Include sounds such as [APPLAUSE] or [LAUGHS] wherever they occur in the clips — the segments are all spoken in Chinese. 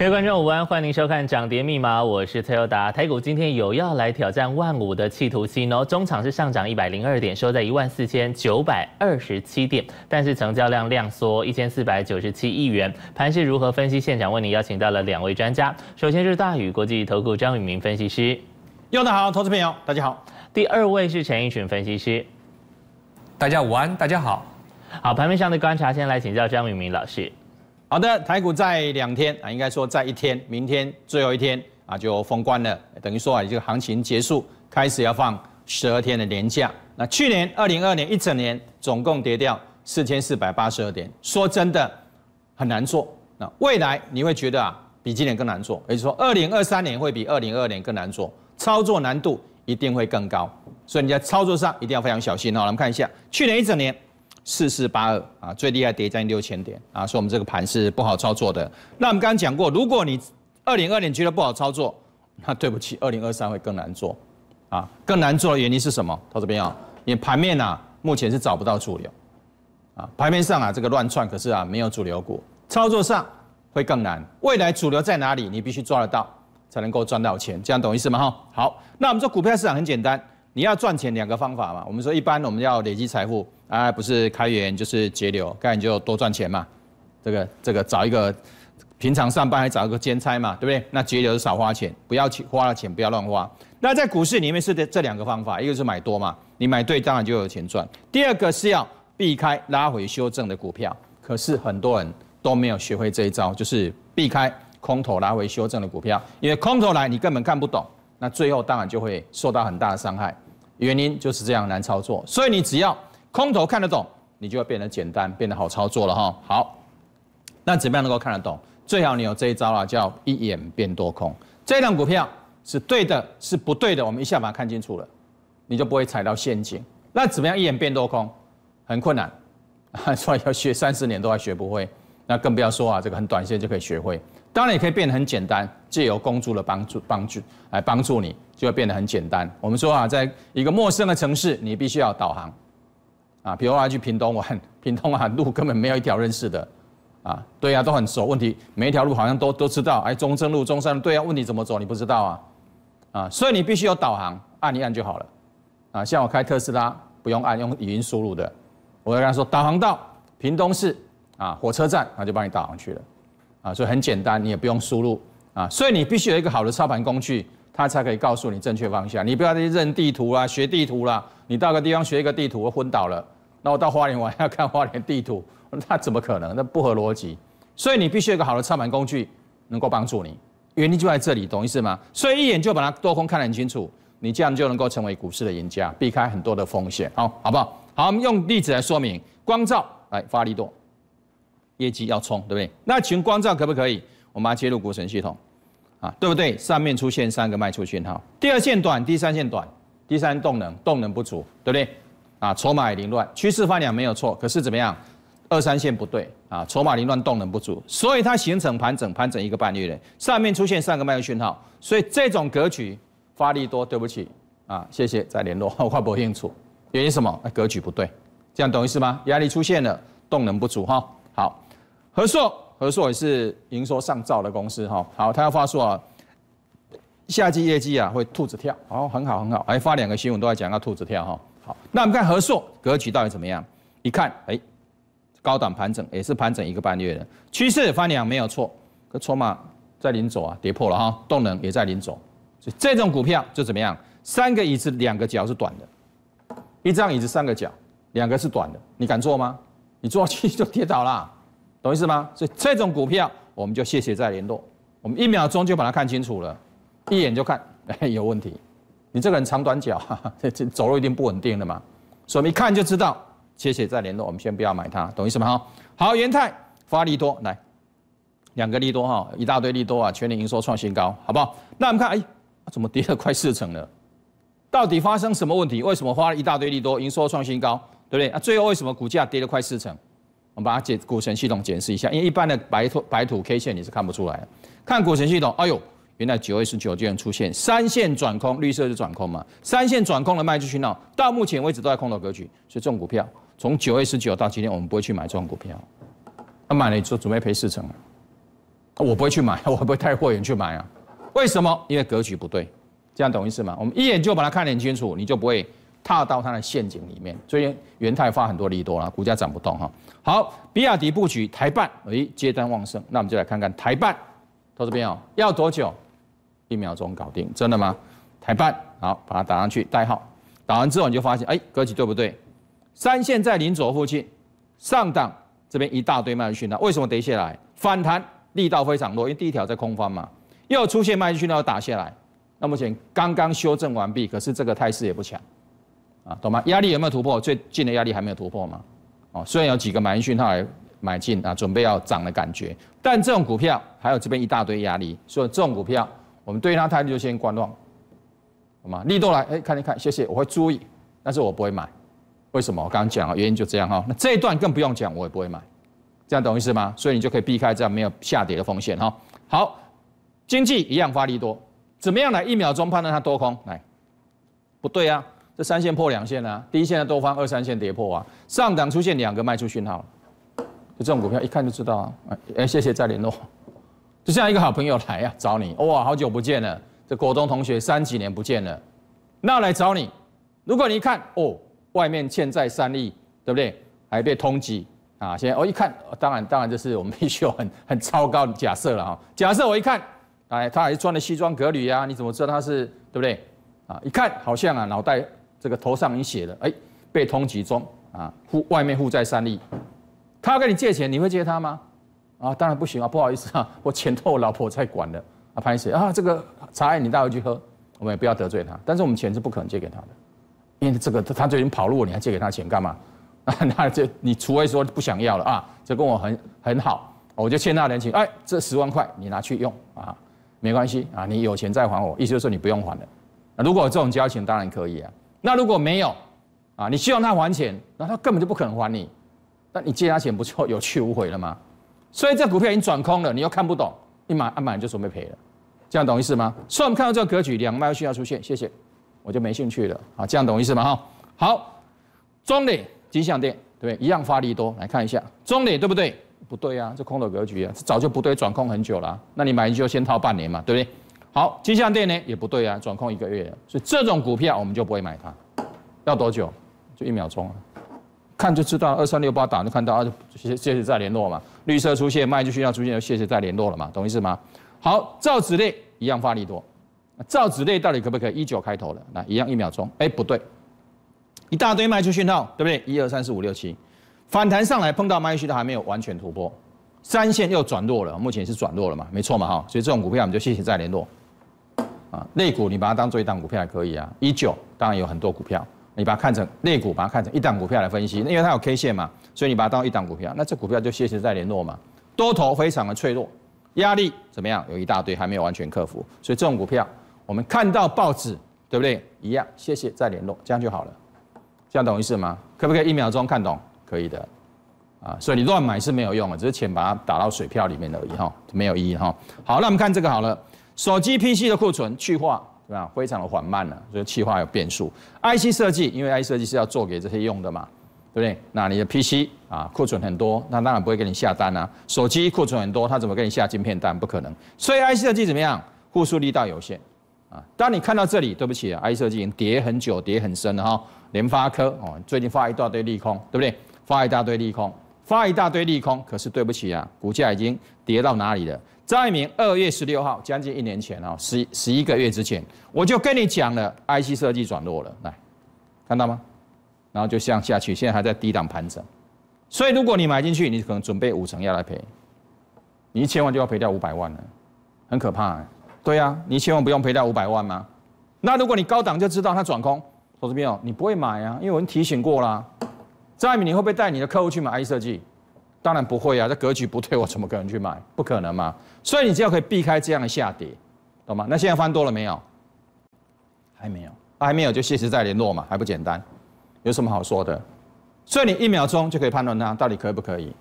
各位观众午安，欢迎收看涨跌密码，我是蔡友达。台股今天有要来挑战万五的企图心哦，中场是上涨一百零二点，收在一万四千九百二十七点，但是成交量量缩一千四百九十七亿元。盘是如何分析？现场为您邀请到了两位专家，首先是大宇国际投顾张宇明分析师，用得好，投资朋友大家好。第二位是陈奕迅分析师，大家午安，大家好。好，盘面上的观察，先来请教张宇明老师。好的，台股在两天啊，应该说在一天，明天最后一天啊就封关了，等于说啊，这个行情结束，开始要放十二天的年假。那去年二零二年一整年总共跌掉四千四百八十二点，说真的很难做。那未来你会觉得啊，比今年更难做，也就是说二零二三年会比二零二年更难做，操作难度一定会更高。所以你在操作上一定要非常小心。好，我们看一下去年一整年。四四八二啊，最厉害跌将近六千点啊，所以我们这个盘是不好操作的。那我们刚刚讲过，如果你二零二零觉得不好操作，[LAUGHS] 那对不起，二零二三会更难做啊，更难做的原因是什么？投资朋啊，你盘面啊，目前是找不到主流啊，盘面上啊这个乱窜，可是啊没有主流股，操作上会更难。未来主流在哪里？你必须抓得到，才能够赚到钱，这样懂意思吗？哈，好，那我们说股票市场很简单，你要赚钱两个方法嘛。我们说一般我们要累积财富。啊，不是开源就是节流，开源就多赚钱嘛。这个这个找一个平常上班还找一个兼差嘛，对不对？那节流是少花钱，不要钱，花了钱不要乱花。那在股市里面是这这两个方法，一个是买多嘛，你买对当然就有钱赚。第二个是要避开拉回修正的股票，可是很多人都没有学会这一招，就是避开空头拉回修正的股票，因为空头来你根本看不懂，那最后当然就会受到很大的伤害。原因就是这样难操作，所以你只要。空头看得懂，你就要变得简单，变得好操作了哈。好，那怎么样能够看得懂？最好你有这一招啊，叫一眼变多空。这辆股票是对的，是不对的，我们一下把它看清楚了，你就不会踩到陷阱。那怎么样一眼变多空？很困难所以 [LAUGHS] 要学三十年都还学不会，那更不要说啊这个很短线就可以学会。当然也可以变得很简单，借由公助的帮助帮助来帮助你，就会变得很简单。我们说啊，在一个陌生的城市，你必须要导航。啊，比如他去屏东玩，屏东啊，路根本没有一条认识的，啊，对啊，都很熟。问题每一条路好像都都知道，哎，中山路、中山路，对啊，问题怎么走你不知道啊，啊，所以你必须有导航，按一按就好了，啊，像我开特斯拉不用按，用语音输入的，我就跟他说导航到屏东市啊，火车站，他就帮你导航去了，啊，所以很简单，你也不用输入，啊，所以你必须有一个好的操盘工具。他才可以告诉你正确方向。你不要去认地图啦，学地图啦。你到个地方学一个地图，我昏倒了。那我到花莲，我还要看花莲地图，那怎么可能？那不合逻辑。所以你必须有一个好的操盘工具，能够帮助你。原因就在这里，懂意思吗？所以一眼就把它多空看得很清楚，你这样就能够成为股市的赢家，避开很多的风险。好，好不好？好，我们用例子来说明。光照来发力多，业绩要冲，对不对？那请光照可不可以？我们来接入股神系统。啊，对不对？上面出现三个卖出信号，第二线短，第三线短，第三动能动能不足，对不对？啊，筹码凌乱，趋势放量没有错，可是怎么样？二三线不对啊，筹码凌乱，动能不足，所以它形成盘整，盘整一个半月了，上面出现三个卖出信号，所以这种格局发力多，对不起啊，谢谢，再联络，快 [LAUGHS] 不应错，原因什么？格局不对，这样懂意思吗？压力出现了，动能不足哈，好，何硕。和硕也是营收上照的公司哈，好，他要发说啊，下季业绩啊会兔子跳，哦，很好很好，哎，发两个新闻都在讲到兔子跳哈，好，那我们看和硕格局到底怎么样？一看，哎，高档盘整，也是盘整一个半月的趋势翻两没有错，可筹码在临走啊，跌破了哈，动能也在临走，所以这种股票就怎么样？三个椅子两个脚是短的，一张椅子三个脚，两个是短的，你敢坐吗？你坐上去就跌倒啦。懂意思吗？所以这种股票我们就谢谢再联络，我们一秒钟就把它看清楚了，一眼就看，[LAUGHS] 哎，有问题，你这个人长短脚，[LAUGHS] 这这走路一定不稳定的嘛，所以我们一看就知道，谢谢再联络，我们先不要买它，懂意思吗？好，好，元泰发力多来，两个利多哈，一大堆利多啊，全年营收创新高，好不好？那我们看，哎，怎么跌了快四成了？到底发生什么问题？为什么花了一大堆利多，营收创新高，对不对？那最后为什么股价跌了快四成？我们把它解股神系统解释一下，因为一般的白土白土 K 线你是看不出来，看股神系统，哎呦，原来九月十九居然出现三线转空，绿色就转空嘛，三线转空的卖出去了，到目前为止都在空头格局，所以这种股票，从九月十九到今天我们不会去买这种股票，那买了你说准备赔四成，我不会去买，[LAUGHS] 我不会带货源去买啊，为什么？因为格局不对，这样懂意思吗？我们一眼就把它看得很清楚，你就不会。踏到它的陷阱里面，所以元泰发很多利多了，股价涨不动哈。好，比亚迪布局台办，哎，接单旺盛，那我们就来看看台办投资朋友要多久？一秒钟搞定，真的吗？台办好，把它打上去，代号打完之后你就发现，哎，格局对不对？三线在零左附近上档，这边一大堆卖出讯呐，为什么跌下来？反弹力道非常弱，因为第一条在空方嘛，又出现卖力讯要打下来，那目前刚刚修正完毕，可是这个态势也不强。啊，懂吗？压力有没有突破？最近的压力还没有突破吗？哦，虽然有几个买进，号来买进啊，准备要涨的感觉。但这种股票还有这边一大堆压力，所以这种股票我们对它态度就先观望，好吗？力度来，哎，看一看，谢谢，我会注意，但是我不会买，为什么？我刚刚讲了，原因就这样哈。那这一段更不用讲，我也不会买，这样懂意思吗？所以你就可以避开这样没有下跌的风险哈。好，经济一样发力多，怎么样来一秒钟判断它多空来，不对啊。这三线破两线啊，第一线的多方，二三线跌破啊。上涨出现两个卖出讯号，就这种股票一看就知道啊。哎，谢谢再联络，就像一个好朋友来呀找你哇，好久不见了，这国中同学三几年不见了，那来找你。如果你一看哦，外面欠债三亿，对不对？还被通缉啊。现在我一看，当然当然这是我们必须有很很超高的假设了啊。假设我一看，哎，他还是穿的西装革履呀，你怎么知道他是对不对？啊，一看好像啊，脑袋。这个头上已写了，哎，被通缉中啊！负外面负债三亿，他跟你借钱，你会借他吗？啊，当然不行啊！不好意思啊，[LAUGHS] 我钱都我老婆在管的啊。潘好意啊，这个茶你带回去喝，我们不要得罪他。但是我们钱是不可能借给他的，因为这个他他已经跑路了，你还借给他钱干嘛？啊，[LAUGHS] 那就你除非说不想要了啊，就跟我很很好，我就欠他人情。哎，这十万块你拿去用啊，没关系啊，你有钱再还我。意思就是说你不用还了。如果这种交情当然可以啊。那如果没有，啊，你希望他还钱，那他根本就不可能还你，那你借他钱不就有去无回了吗？所以这股票已经转空了，你又看不懂，一买按买就准备赔了，这样懂意思吗？所以我们看到这个格局，两卖需要出现。谢谢，我就没兴趣了。啊，这样懂意思吗？哈，好，中磊吉祥店，对对？一样发力多来看一下中磊，对不对？不对啊，这空头格局啊，早就不对，转空很久了。那你买就先套半年嘛，对不对？好，金象店呢也不对啊，转空一个月了，所以这种股票我们就不会买它。要多久？就一秒钟，看就知道。二三六八打就看到，啊，谢谢再联络嘛。绿色出现，卖出去要出现，就谢谢再联络了嘛，懂意思吗？好，造纸类一样发力多。造纸类到底可不可以？一九开头的？那一样一秒钟。哎，不对，一大堆卖出讯号，对不对？一二三四五六七，反弹上来碰到卖出它还没有完全突破，三线又转弱了，目前是转弱了嘛，没错嘛哈，所以这种股票我们就谢谢再联络。啊，内股你把它当做一档股票还可以啊。一九当然有很多股票，你把它看成内股，把它看成一档股票来分析，因为它有 K 线嘛，所以你把它当一档股票。那这股票就谢谢再联络嘛，多头非常的脆弱，压力怎么样？有一大堆还没有完全克服，所以这种股票我们看到报纸，对不对？一样，谢谢再联络，这样就好了。这样懂意思吗？可不可以一秒钟看懂？可以的啊。所以你乱买是没有用的，只是钱把它打到水票里面而已哈，没有意义哈。好，那我们看这个好了。手机 PC 的库存去化对吧？非常的缓慢了，所以去化有变数。IC 设计，因为 IC 设计是要做给这些用的嘛，对不对？那你的 PC 啊，库存很多，那当然不会给你下单啊。手机库存很多，他怎么给你下晶片单？不可能。所以 IC 设计怎么样？护数力道有限啊。当你看到这里，对不起啊，IC 设计已经跌很久，跌很深了哈。联发科哦，最近发一大堆利空，对不对？发一大堆利空，发一大堆利空。可是对不起啊，股价已经跌到哪里了？张一民二月十六号，将近一年前啊，十十一个月之前，我就跟你讲了，IC 设计转弱了，来看到吗？然后就向下去，现在还在低档盘整，所以如果你买进去，你可能准备五成要来赔，你一千万就要赔掉五百万了，很可怕哎。对呀，你千万不用赔掉五百万吗？那如果你高档就知道它转空，投资朋友你不会买啊，因为已人提醒过啦。张一民，你会不会带你的客户去买 IC 设计？当然不会啊，这格局不对，我怎么可能去买？不可能嘛！所以你只要可以避开这样下跌，懂吗？那现在翻多了没有？还没有，还没有就适时再联络嘛，还不简单？有什么好说的？所以你一秒钟就可以判断它到底可不可以？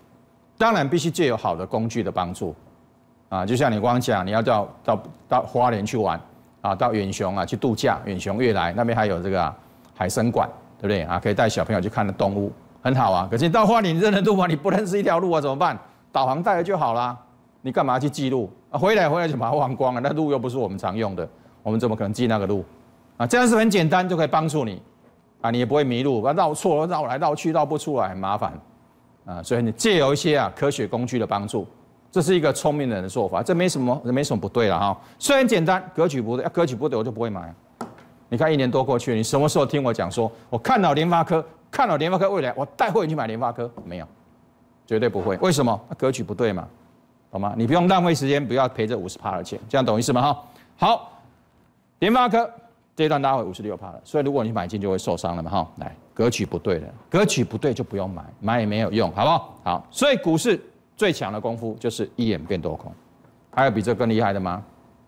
当然必须借有好的工具的帮助啊！就像你刚刚讲，你要到到到花莲去玩啊，到远雄啊去度假，远雄越来那边还有这个海参馆，对不对啊？可以带小朋友去看的动物。很好啊，可是到花莲你认得路吗？你不认识一条路啊，怎么办？导航带了就好啦，你干嘛去记路啊？回来回来就把它忘光了。那路又不是我们常用的，我们怎么可能记那个路？啊，这样是很简单就可以帮助你，啊，你也不会迷路，要绕错绕来绕去绕不出来很麻烦，啊，所以你借有一些啊科学工具的帮助，这是一个聪明人的做法，这没什么，这没什么不对了哈。虽然简单，格局不对，要格局不对我就不会买。你看一年多过去，你什么时候听我讲说，我看到联发科？看了联发科未来，我带货你去买联发科？没有，绝对不会。为什么？格局不对嘛，好吗？你不用浪费时间，不要赔这五十趴的钱，这样懂意思吗？哈，好，联发科这一段拉回五十六趴了，所以如果你买进就会受伤了嘛，哈。来，格局不对了，格局不对就不用买，买也没有用，好不好？好，所以股市最强的功夫就是一眼变多空，还有比这更厉害的吗？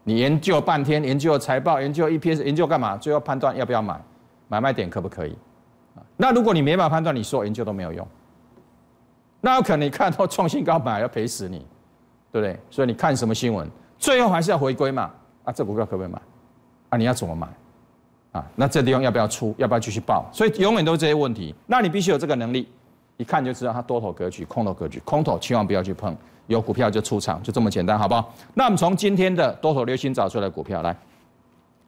你研究半天，研究财报，研究 EPS，研究干嘛？最后判断要不要买，买卖点可不可以？那如果你没办法判断，你说研究都没有用，那有可能你看到创新高买要赔死你，对不对？所以你看什么新闻，最后还是要回归嘛。啊，这股票可不可以买？啊，你要怎么买？啊，那这地方要不要出？要不要继续报？所以永远都是这些问题。那你必须有这个能力，一看就知道它多头格局、空头格局。空头千万不要去碰，有股票就出场，就这么简单，好不好？那我们从今天的多头流星找出来的股票来，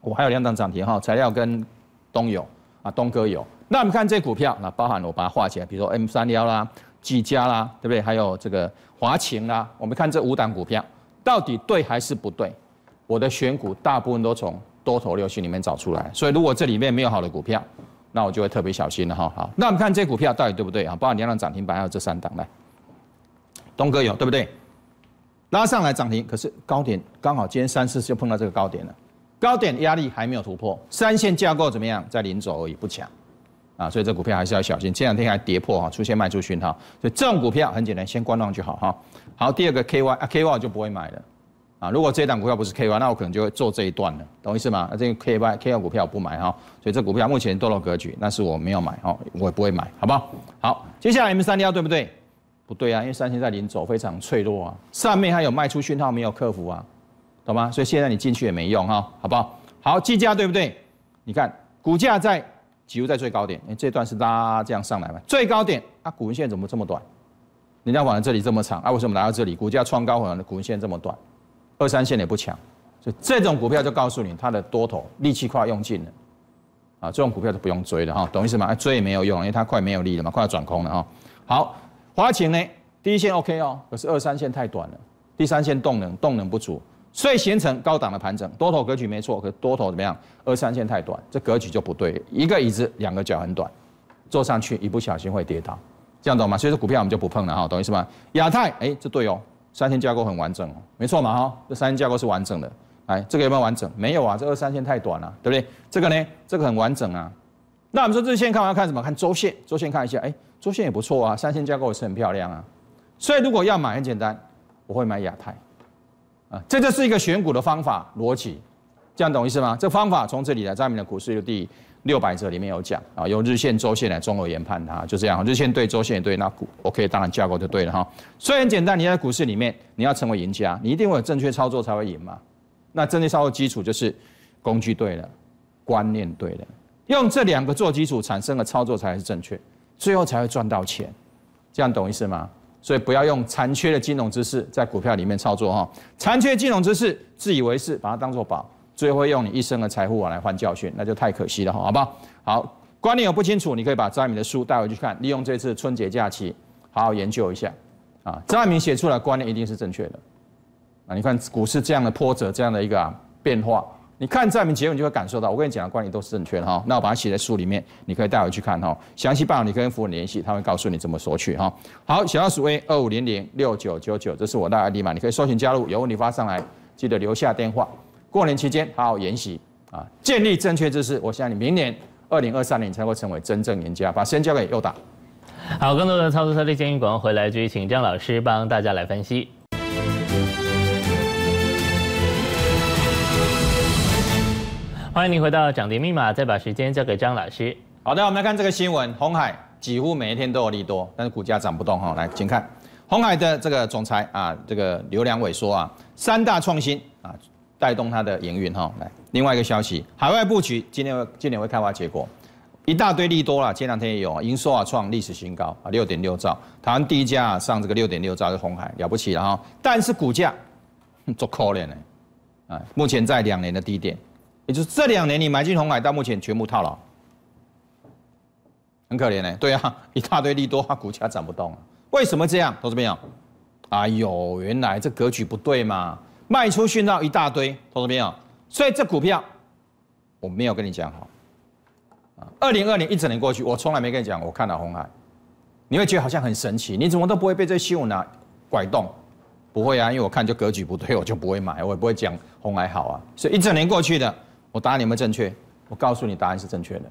我还有两档涨停哈，材料跟东友。啊，东哥有。那我们看这股票，那包含我把它画起来，比如说 M 三幺啦、G 佳啦，对不对？还有这个华擎啦，我们看这五档股票到底对还是不对？我的选股大部分都从多头六线里面找出来，所以如果这里面没有好的股票，那我就会特别小心了哈。好，那我们看这股票到底对不对啊？包含你要让涨停板还有这三档来，东哥有对不对？拉上来涨停，可是高点刚好今天三四就碰到这个高点了。高点压力还没有突破，三线架构怎么样？在领走而已，不强啊，所以这股票还是要小心。这两天还跌破哈，出现卖出讯号，所以这种股票很简单，先观望就好哈。好，第二个 KY 啊，KY 就不会买了啊。如果这档股票不是 KY，那我可能就会做这一段了，懂意思吗？那这个 KY KY 股票我不买哈，所以这股票目前堕落格局，那是我没有买哈，我也不会买，好不好？好，接下来 m 零幺对不对？不对啊，因为三线在领走非常脆弱啊，上面还有卖出讯号没有克服啊。懂吗？所以现在你进去也没用哈，好不好？好，计价对不对？你看股价在，几乎在最高点，哎，这段是拉这样上来嘛？最高点啊，股纹线怎么这么短？人家往这里这么长，啊，为什么来到这里股价创高，股纹线这么短？二三线也不强，所以这种股票就告诉你，它的多头力气快用尽了啊！这种股票就不用追了哈，懂意思吗？追也没有用，因为它快没有力了嘛，快要转空了哈。好，华勤呢，第一线 OK 哦，可是二三线太短了，第三线动能动能不足。所以形成高档的盘整，多头格局没错，可多头怎么样？二三线太短，这格局就不对。一个椅子两个脚很短，坐上去一不小心会跌倒，这样懂吗？所以说股票我们就不碰了哈，懂意思吗？亚太哎，这对哦，三线架构很完整，哦，没错嘛哈，这三线架构是完整的。来，这个有没有完整？没有啊，这二三线太短了，对不对？这个呢，这个很完整啊。那我们说这线看完要看什么？看周线，周线看一下，哎，周线也不错啊，三线架构也是很漂亮啊。所以如果要买，很简单，我会买亚太。这就是一个选股的方法逻辑，这样懂意思吗？这方法从这里来，我们的股市的第六百则里面有讲啊，用日线、周线来中合研判它，就这样，日线对，周线也对，那股 OK，当然架构就对了哈。所以很简单，你在股市里面，你要成为赢家，你一定会有正确操作才会赢嘛。那正确操作基础就是工具对了，观念对了，用这两个做基础产生的操作才是正确，最后才会赚到钱，这样懂意思吗？所以不要用残缺的金融知识在股票里面操作哈，残缺金融知识自以为是，把它当作宝，最后用你一生的财富来换教训，那就太可惜了哈，好不好？好，观念有不清楚，你可以把张爱民的书带回去看，利用这次春节假期好好研究一下啊，张爱民写出来观念一定是正确的啊，你看股市这样的波折，这样的一个变化。你看这名节目，你就会感受到，我跟你讲的观念都是正确的哈。那我把它写在书里面，你可以带回去看哈。详细办法你可以跟服务联系，他会告诉你怎么索取哈。好，小老鼠 A 二五零零六九九九，这是我的 ID 码，你可以搜寻加入，有问题发上来，记得留下电话。过年期间好好研习啊，建立正确知识，我相信明年二零二三年才会成为真正赢家。把时间交给右打。好，更多的操作策略建议，广告回来继续请江老师帮大家来分析。欢迎您回到讲碟密码，再把时间交给张老师。好的，我们来看这个新闻，红海几乎每一天都有利多，但是股价涨不动哈。来，请看红海的这个总裁啊，这个刘良伟说啊，三大创新啊，带动它的营运哈。来，另外一个消息，海外布局今天今年会开花结果，一大堆利多啦，前两天也有营收啊创历史新高啊，六点六兆，台湾第一家上这个六点六兆的红海了不起了哈，但是股价足可怜的，啊，目前在两年的低点。也就是这两年你买进红海，到目前全部套牢，很可怜呢。对啊，一大堆利多，它股价涨不动啊。为什么这样？同志们啊，哎呦，原来这格局不对嘛！卖出讯号一大堆，同志们啊，所以这股票我没有跟你讲好啊。二零二零一整年过去，我从来没跟你讲，我看到红海，你会觉得好像很神奇，你怎么都不会被这新闻呢拐动？不会啊，因为我看就格局不对，我就不会买，我也不会讲红海好啊。所以一整年过去的。我答案有没有正确？我告诉你，答案是正确的。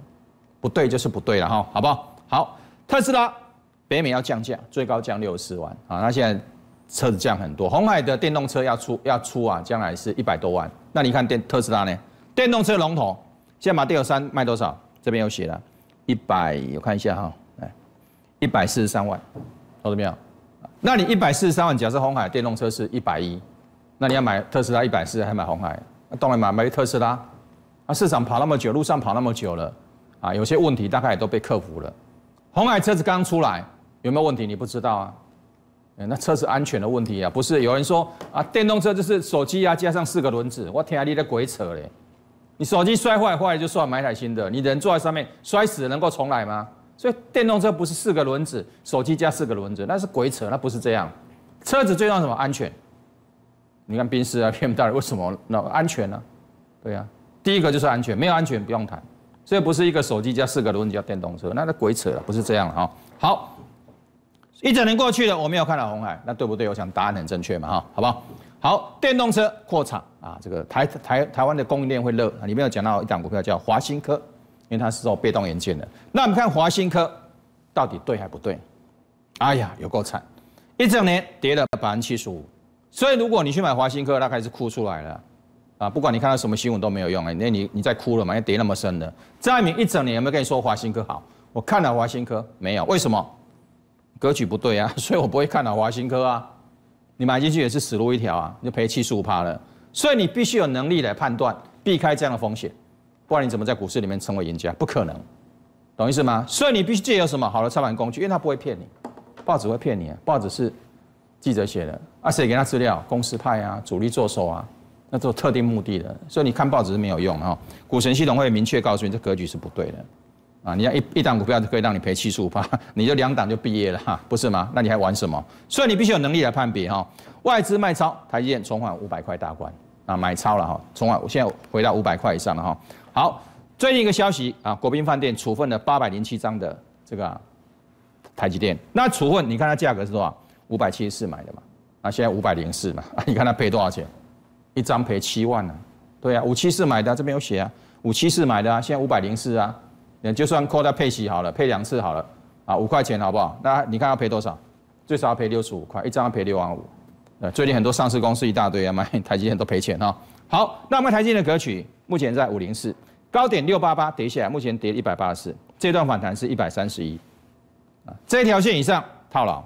不对就是不对了哈，好不好？好，特斯拉北美要降价，最高降六十万啊。那现在车子降很多，红海的电动车要出要出啊，将来是一百多万。那你看电特斯拉呢？电动车龙头，现在马蒂尔三卖多少？这边有写了，一百，我看一下哈，来，一百四十三万，投资没有？那你一百四十三万，假设红海电动车是一百一，那你要买特斯拉一百四，还买红海？那当然买买特斯拉。啊，市场跑那么久，路上跑那么久了，啊，有些问题大概也都被克服了。红海车子刚出来，有没有问题？你不知道啊？那车子安全的问题啊，不是有人说啊，电动车就是手机啊加上四个轮子，我天啊，你的鬼扯嘞！你手机摔坏坏了就算买台新的，你人坐在上面摔死能够重来吗？所以电动车不是四个轮子、手机加四个轮子，那是鬼扯，那不是这样。车子最重要什么？安全。你看冰丝啊、PM 到为什么那安全呢？对呀。第一个就是安全，没有安全不用谈。这不是一个手机加四个轮子叫电动车，那那鬼扯了，不是这样哈。好，一整年过去了，我没有看到红海，那对不对？我想答案很正确嘛哈，好不好？好，电动车扩产啊，这个台台台湾的供应链会热啊。里面有讲到一档股票叫华新科，因为它是做被动元件的。那我们看华新科到底对还不对？哎呀，有够惨，一整年跌了百分之七十五。所以如果你去买华新科，那开始哭出来了。啊，不管你看到什么新闻都没有用哎，那你你在哭了嘛？要跌那么深的，张爱民一整年有没有跟你说华兴科好？我看了华兴科没有，为什么？格局不对啊，[LAUGHS] 所以我不会看的华兴科啊。你买进去也是死路一条啊，你就赔七十五趴了。所以你必须有能力来判断，避开这样的风险，不然你怎么在股市里面成为赢家？不可能，懂意思吗？所以你必须借有什么好的操盘工具，因为他不会骗你，报纸会骗你啊？报纸是记者写的，啊，谁给他资料？公司派啊，主力做手啊。那做特定目的的，所以你看报纸是没有用的哈。股神系统会明确告诉你，这格局是不对的，啊，你要一一档股票就可以让你赔七十五趴，[LAUGHS] 你就两档就毕业了哈，不是吗？那你还玩什么？所以你必须有能力来判别哈。外资卖超台积电，重返五百块大关啊，买超了哈，重返，我现在回到五百块以上了哈。好，最近一个消息啊，国宾饭店处分了八百零七张的这个台积电，那处分你看它价格是多少？五百七十四买的嘛，啊，现在五百零四嘛，啊，[LAUGHS] 你看它赔多少钱？一张赔七万了，对呀，五七四买的，这边有写啊，五七四买的啊，现在五百零四啊，你就算扣掉配息好了，配两次好了，啊，五块钱好不好？那你看要赔多少？最少要赔六十五块，一张要赔六万五。呃，最近很多上市公司一大堆啊，买 [LAUGHS] 台积电都赔钱哈。好，那我台积电的格局目前在五零四，高点六八八跌下来，目前跌一百八十四，这段反弹是一百三十一啊，这条线以上套牢，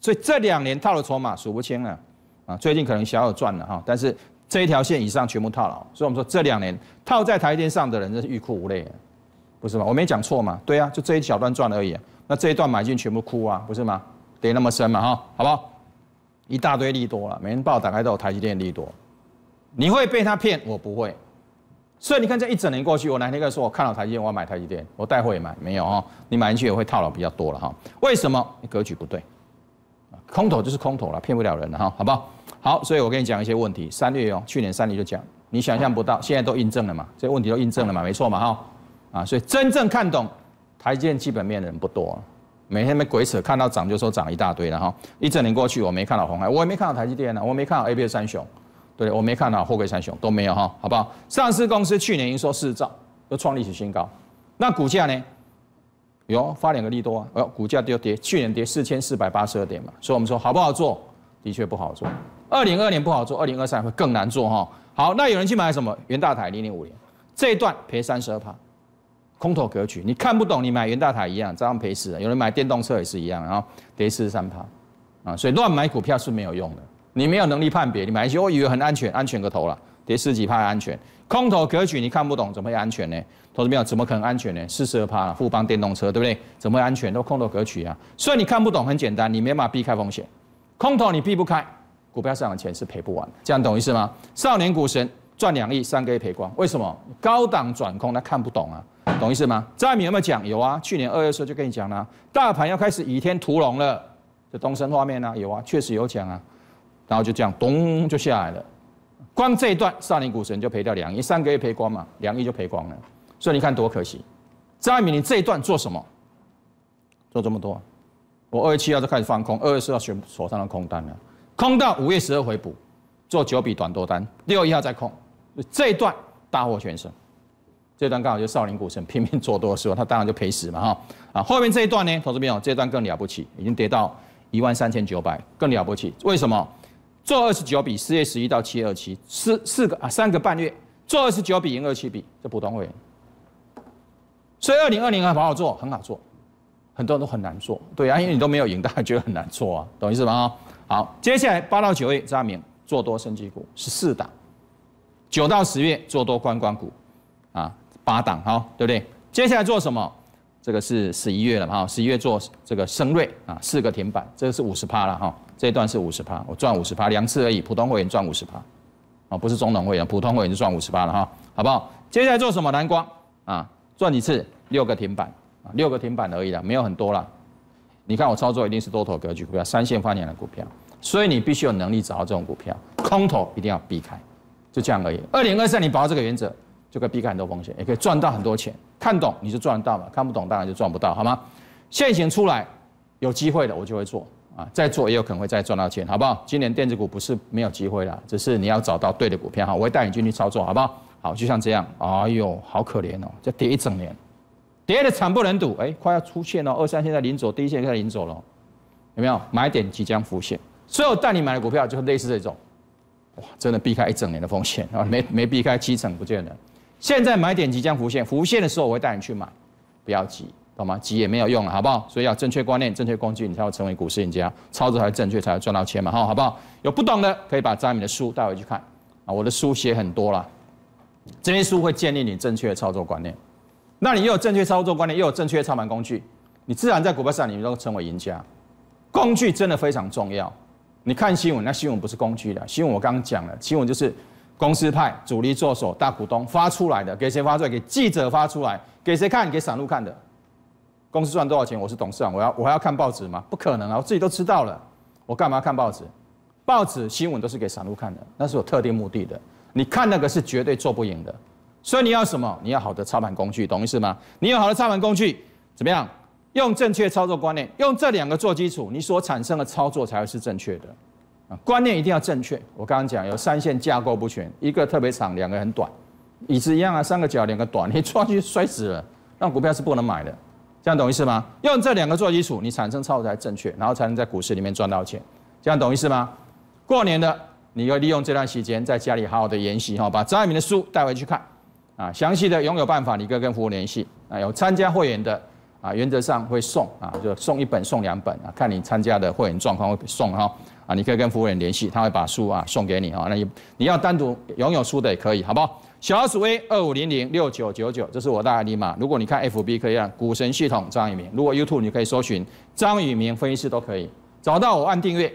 所以这两年套的筹码数不清了啊。最近可能小有赚了哈，但是。这一条线以上全部套牢，所以我们说这两年套在台阶上的人真是欲哭无泪，不是吗？我没讲错嘛？对啊，就这一小段赚了而已，那这一段买进全部哭啊，不是吗？跌那么深嘛哈，好不好？一大堆利多了，每天报打开都有台积电利多，你会被他骗，我不会。所以你看这一整年过去，我哪天跟说，我看好台积电，我要买台积电，我带货也买，没有哈，你买进去也会套牢比较多了哈。为什么？格局不对，空头就是空头了，骗不了人了哈，好不好？好，所以我跟你讲一些问题。三月哦，去年三月就讲，你想象不到，现在都印证了嘛？这些问题都印证了嘛？没错嘛，哈啊！所以真正看懂台建基本面的人不多，每天们鬼扯，看到涨就说涨一大堆了哈。一整年过去，我没看到红海，我也没看到台积电啊，我没看到 A B 三雄，对我没看到货柜三雄都没有哈，好不好？上市公司去年营收四兆，又创历史新高。那股价呢？哟，发两个利多，呃，股价跌跌，去年跌四千四百八十二点嘛。所以我们说好不好做？的确不好做。二零二年不好做，二零二三年会更难做哈。好，那有人去买什么？元大台零零五零这一段赔三十二趴，空头格局，你看不懂，你买元大台一样，照样赔死。有人买电动车也是一样，然后跌四十三趴，啊，所以乱买股票是没有用的。你没有能力判别，你买一些我以为很安全，安全个头了，跌十几趴安全？空头格局你看不懂，怎么会安全呢？同志们，怎么可能安全呢？四十二趴了，富邦电动车，对不对？怎么安全都空头格局啊？所以你看不懂，很简单，你没办法避开风险，空头你避不开。股票市场的钱是赔不完，这样懂意思吗？少年股神赚两亿，三个月赔光，为什么？高档转空，他看不懂啊，懂意思吗？张爱敏有没有讲？有啊，去年二月的时候就跟你讲了，大盘要开始倚天屠龙了，这东升画面呢，有啊，确实有讲啊，然后就这样咚就下来了，光这一段少年股神就赔掉两亿，三个月赔光嘛，两亿就赔光了，所以你看多可惜。张爱敏，你这一段做什么？做这么多？我二月七号就开始放空，二月四号锁锁上了空单了。空到五月十二回补，做九笔短多单，六月一号再空，这一段大获全胜。这段刚好就少林股神 [LAUGHS] 拼命做多的时候，他当然就赔死嘛哈。啊，后面这一段呢，同志们友，这一段更了不起，已经跌到一万三千九百，更了不起。为什么？做二十九笔，四月十一到七月二七，四四个啊三个半月，做二十九笔赢二七笔，这普通会员。所以二零二零很好做，很好做，很多人都很难做。对啊，因为你都没有赢，大家觉得很难做啊，懂意思吗？哈。好，接下来八到九月张明做多升级股是四档，九到十月做多观光股，啊八档好对不对？接下来做什么？这个是十一月了哈，十一月做这个升瑞啊，四个停板，这个是五十趴了哈，这一段是五十趴，我赚五十趴两次而已，普通会员赚五十趴，啊不是中等会员，普通会员就赚五十趴了哈，好不好？接下来做什么？蓝光啊，赚一次六个停板，啊六个停板而已啦，没有很多啦。你看我操作一定是多头格局股票，三线发年的股票，所以你必须有能力找到这种股票，空头一定要避开，就这样而已。二零二三你把握这个原则，就可以避开很多风险，也可以赚到很多钱。看懂你就赚到嘛，看不懂当然就赚不到，好吗？现行出来有机会了，我就会做啊，再做也有可能会再赚到钱，好不好？今年电子股不是没有机会了，只是你要找到对的股票哈，我会带你进去操作，好不好？好，就像这样，哎呦，好可怜哦，这跌一整年。跌的惨不忍睹，哎，快要出现了，二三线在领走，第一线在领走了，有没有买点即将浮现？所有带你买的股票就类似这种，哇，真的避开一整年的风险啊，[LAUGHS] 没没避开七成不见了。现在买点即将浮现，浮现的时候我会带你去买，不要急，懂吗？急也没有用了，好不好？所以要正确观念、正确工具，你才会成为股市赢家，操作才正确，才会赚到钱嘛，好，好不好？有不懂的可以把张敏的书带回去看啊，我的书写很多了，这些书会建立你正确的操作观念。那你又有正确操作观念，又有正确操盘工具，你自然在股票上你都成为赢家。工具真的非常重要。你看新闻，那新闻不是工具的。新闻我刚刚讲了，新闻就是公司派主力做手、大股东发出来的，给谁发出来？给记者发出来？给谁看？给散户看的？公司赚多少钱？我是董事长，我要我还要看报纸吗？不可能啊，我自己都知道了。我干嘛看报纸？报纸新闻都是给散户看的，那是有特定目的的。你看那个是绝对做不赢的。所以你要什么？你要好的操盘工具，懂意思吗？你有好的操盘工具，怎么样？用正确操作观念，用这两个做基础，你所产生的操作才会是正确的。啊，观念一定要正确。我刚刚讲有三线架构不全，一个特别长，两个很短，椅子一样啊，三个脚两个短，[LAUGHS] 你坐去摔死了，那股票是不能买的。这样懂意思吗？用这两个做基础，你产生操作才正确，然后才能在股市里面赚到钱。这样懂意思吗？过年的，你要利用这段时间在家里好好的研习哈，把张爱民的书带回去看。啊，详细的拥有办法，你可以跟服务联系。啊，有参加会员的，啊，原则上会送啊，就送一本，送两本啊，看你参加的会员状况会送哈。啊，你可以跟服务员联系，他会把书啊送给你哈。那你你要单独拥有书的也可以，好不好？小鼠 A 二五零零六九九九，这是我的 ID 码。如果你看 FB 可以让股神系统张宇明。如果 YouTube 你可以搜寻张宇明分析师都可以找到我按订阅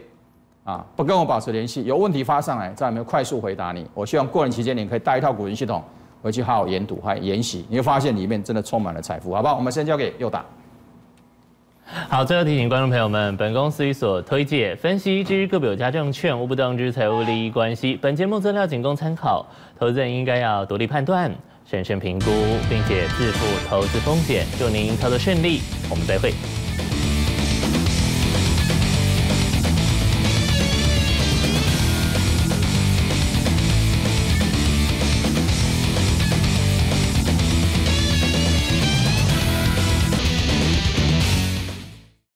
啊，不跟我保持联系，有问题发上来，张宇明快速回答你。我希望过年期间你可以带一套股神系统。回去好好研读、好研习，你会发现里面真的充满了财富，好不好？我们先交给又打。好，最后提醒观众朋友们，本公司所推介、分析之各别有家证券，无不当之财务利益关系。本节目资料仅供参考，投资人应该要独立判断、审慎评估，并且自负投资风险。祝您操作顺利，我们再会。